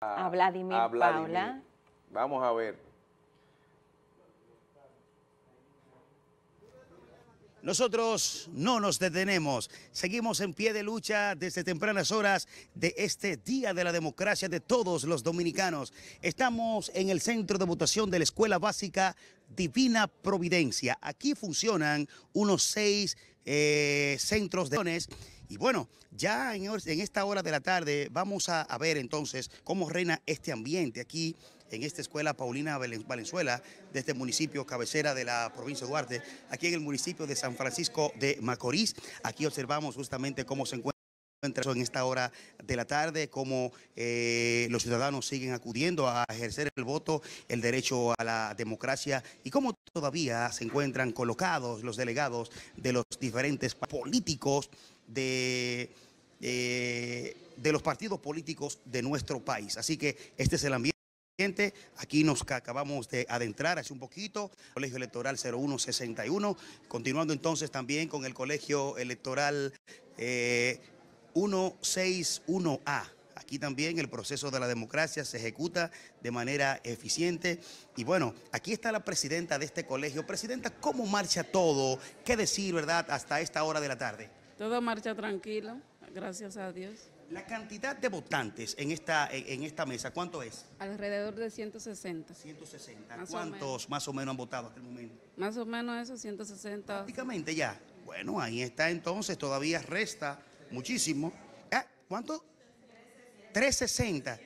a, Vladimir, Paula. Vamos a ver. Nosotros no nos detenemos, seguimos en pie de lucha desde tempranas horas de este Día de la Democracia de todos los dominicanos. Estamos en el centro de votación de la Escuela Básica Divina Providencia. Aquí funcionan unos seis eh, centros de... Y bueno, ya en, esta hora de la tarde vamos a, ver entonces cómo reina este ambiente aquí en esta escuela Paulina Valenzuela, de este municipio cabecera de la provincia de Duarte, aquí en el municipio de San Francisco de Macorís. Aquí observamos justamente cómo se encuentra en esta hora de la tarde, cómo eh, los ciudadanos siguen acudiendo a ejercer el voto, el derecho a la democracia y cómo todavía se encuentran colocados los delegados de los diferentes políticos eh, de, los partidos políticos de nuestro país. Así que este es el ambiente. Aquí nos acabamos de adentrar hace un poquito, Colegio Electoral 0161, continuando entonces también con el Colegio Electoral 161A. Eh, aquí también el proceso de la democracia se ejecuta de manera eficiente. Y bueno, aquí está la presidenta de este colegio. Presidenta, ¿cómo marcha todo? ¿Qué decir, verdad, hasta esta hora de la tarde? Todo marcha tranquilo, gracias a Dios. La cantidad de votantes en esta, en esta mesa, ¿cuánto es? Alrededor de 160. 160. ¿Cuántos más o menos han votado hasta el momento? Más o menos eso, 160. Prácticamente ya. Bueno, ahí está entonces, todavía resta muchísimo. Ah, ¿Cuánto? 360.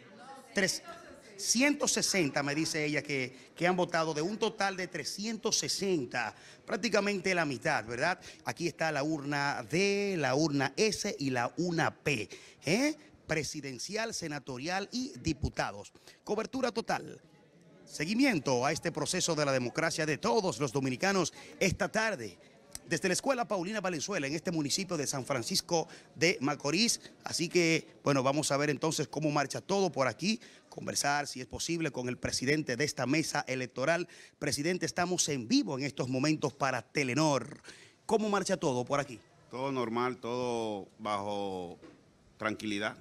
360. 160, me dice ella, que, han votado de un total de 360, prácticamente la mitad, ¿verdad? Aquí está la urna D, la urna S y la urna P. ¿eh? presidencial, senatorial y diputados. Cobertura total. Seguimiento a este proceso de la democracia de todos los dominicanos esta tarde desde la Escuela Paulina Valenzuela en este municipio de San Francisco de Macorís. Así que, bueno, vamos a ver entonces cómo marcha todo por aquí, conversar si es posible con el presidente de esta mesa electoral. Presidente, estamos en vivo en estos momentos para Telenor. ¿Cómo marcha todo por aquí? Todo normal, todo bajo tranquilidad.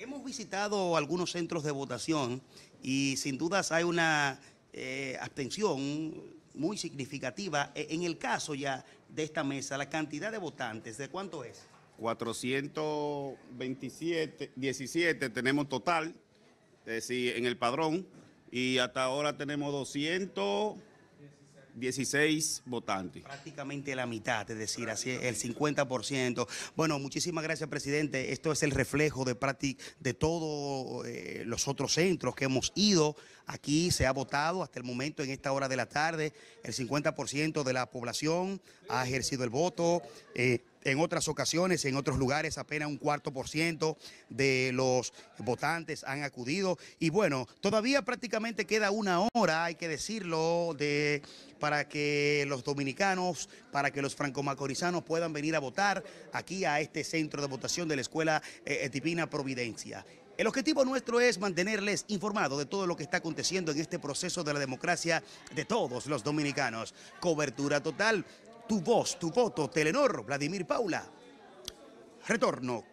Hemos visitado algunos centros de votación y sin dudas hay una eh, abstención muy significativa. E, en el caso ya de esta mesa, la cantidad de votantes, ¿de cuánto es? 427, 17 tenemos total, es decir, en el padrón, y hasta ahora tenemos 200. 16 votantes. Prácticamente la mitad, es decir, así el 50%. Bueno, muchísimas gracias, presidente. Esto es el reflejo de de todos eh, los otros centros que hemos ido. Aquí se ha votado hasta el momento, en esta hora de la tarde, el 50% de la población ha ejercido el voto. Eh, en otras ocasiones, en otros lugares, apenas un cuarto por ciento de los votantes han acudido. Y bueno, todavía prácticamente queda una hora, hay que decirlo, de, para que los dominicanos, para que los franco-macorizanos puedan venir a votar aquí a este centro de votación de la Escuela eh, eh, Divina Providencia. El objetivo nuestro es mantenerles informados de todo lo que está aconteciendo en este proceso de la democracia de todos los dominicanos. Cobertura total tu voz, tu voto, Telenor, Vladimir Paula. Retorno con